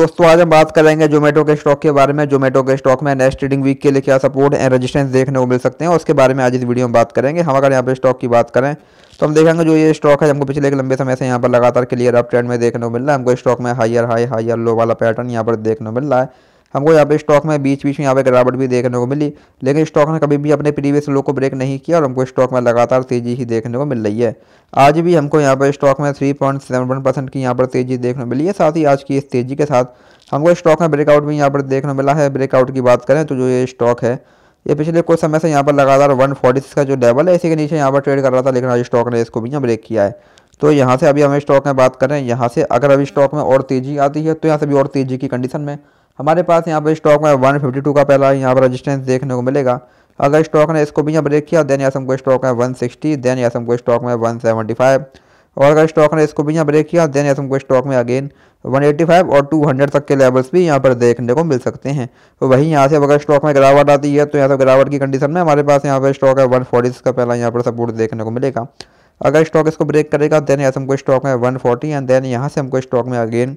दोस्तों आज हम बात करेंगे जोमेटो के स्टॉक के बारे में जोमेटो के स्टॉक में नेक्स्ट ट्रेडिंग वीक के लिए क्या सपोर्ट एंड रेजिस्टेंस देखने को मिल सकते हैं उसके बारे में आज इस वीडियो में बात करेंगे हम अगर यहाँ पे स्टॉक की बात करें तो हम देखेंगे जो ये स्टॉक है हमको पिछले एक लंबे समय से यहाँ पर लगातार क्लियर अप ट्रेंड में देखने को मिल रहा है हमको स्टॉक में हायर हाई हाइयर लो वाला पैटर्न यहाँ पर देखने को मिल रहा है हमको यहाँ पे स्टॉक में बीच बीच में यहाँ पे गिरावट भी देखने को मिली लेकिन स्टॉक ने कभी भी अपने प्रीवियस लो को ब्रेक नहीं किया और हमको स्टॉक में लगातार तेजी ही देखने को मिल रही है आज भी हमको यहाँ पर स्टॉक में three point seven one percent की यहाँ पर तेजी देखने को मिली है साथ ही आज की इस तेजी के साथ हमको स्टॉक में ब्रेकआउट भी यहाँ पर देखने को मिला है ब्रेकआउट की बात करें तो जो ये स्टॉक है ये पिछले कुछ समय से यहाँ पर लगातार वन फोर्टी का जो लेवल है इसी के नीचे यहाँ पर ट्रेड कर रहा था लेकिन आज स्टॉक ने इसको भी यहाँ ब्रेक किया है तो यहाँ से अभी हम स्टॉक में बात करें यहाँ से अगर अभी स्टॉक में और तेज़ी आती है तो यहाँ से भी और तेज़ी की कंडीशन में हमारे पास यहाँ पर स्टॉक में वन फिफ्टी टू का पहला यहाँ पर रजिस्टेंस देखने को मिलेगा अगर स्टॉक ने इसको भी यहाँ ब्रेक किया देन यासम को स्टॉक में सिक्सटी देन यासम को स्टॉक में फाइव और अगर स्टॉक ने इसको भी यहाँ ब्रेक किया देन यासम हमको स्टॉक में अगेन वन एट्टी फाइव और टू हंड्रेड तक के लेवल्स भी यहाँ पर देखने को मिल सकते हैं तो वहीं यहाँ से अगर स्टॉक में गिरावट आती है तो यहाँ से गिरावट की कंडीशन में हमारे पास यहाँ पर स्टॉक है वन फोर्टी का पहला यहाँ पर सपोर्ट देखने को मिलेगा अगर स्टॉक इसको ब्रेक करेगा देन यासम को हमको स्टॉक में फोर्टी एंड देन यहाँ से हमको स्टॉक में अगेन